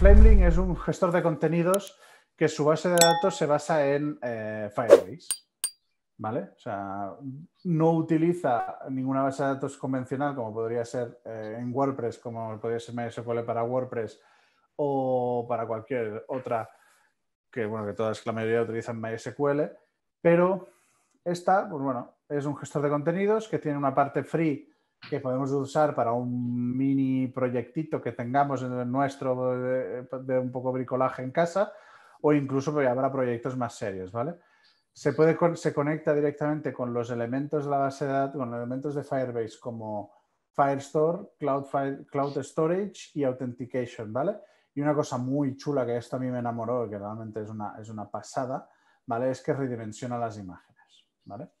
Flameling es un gestor de contenidos que su base de datos se basa en eh, Firebase. ¿Vale? O sea, no utiliza ninguna base de datos convencional como podría ser eh, en WordPress, como podría ser MySQL para WordPress o para cualquier otra, que bueno, que todas la mayoría utilizan MySQL, pero esta, pues bueno, es un gestor de contenidos que tiene una parte free que podemos usar para un mini proyectito que tengamos en nuestro de, un poco bricolaje en casa o incluso habrá proyectos más serios, ¿vale? Se, puede, se conecta directamente con los elementos de la base de datos, con elementos de Firebase como Firestore, Cloud, Cloud Storage y Authentication, ¿vale? Y una cosa muy chula que esto a mí me enamoró, que realmente es una, es una pasada, ¿vale? Es que redimensiona las imágenes, ¿vale?